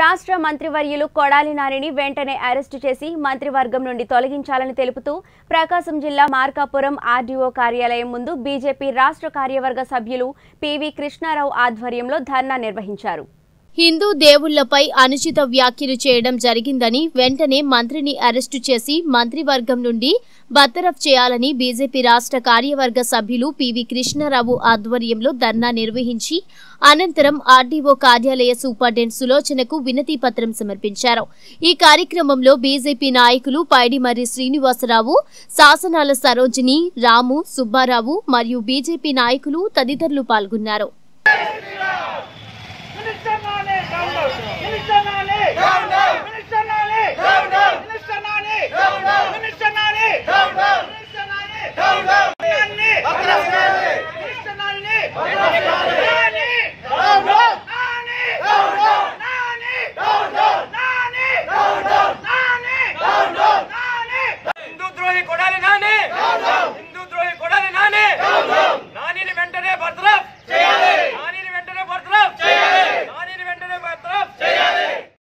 రాష్ట్ర మంత్రివర్యులు కొడాలి నారిని వెంటనే అరెస్టు చేసి మంత్రివర్గం నుండి తొలగించాలని తెలుపుతూ ప్రకాశం జిల్లా మార్కాపురం ఆర్డీఓ కార్యాలయం ముందు బీజేపీ రాష్ట్ర కార్యవర్గ సభ్యులు పీవీ కృష్ణారావు ఆధ్వర్యంలో ధర్నా నిర్వహించారు హిందూ దేవుళ్లపై అనుచిత వ్యాఖ్యలు చేయడం జరిగిందని వెంటనే మంత్రిని అరెస్టు చేసి మంత్రివర్గం నుండి బర్తరఫ్ చేయాలని బీజేపీ రాష్ట్ర కార్యవర్గ సభ్యులు పివి కృష్ణారావు ఆధ్వర్యంలో ధర్నా నిర్వహించి అనంతరం ఆర్డీఓ కార్యాలయ సూపరింటెండెంట్ సులోచనకు వినతి పత్రం సమర్పించారు ఈ కార్యక్రమంలో బీజేపీ నాయకులు పైడిమర్రి శ్రీనివాసరావు శాసనాల సరోజిని రాము సుబ్బారావు మరియు బీజేపీ నాయకులు తదితరులు పాల్గొన్నారు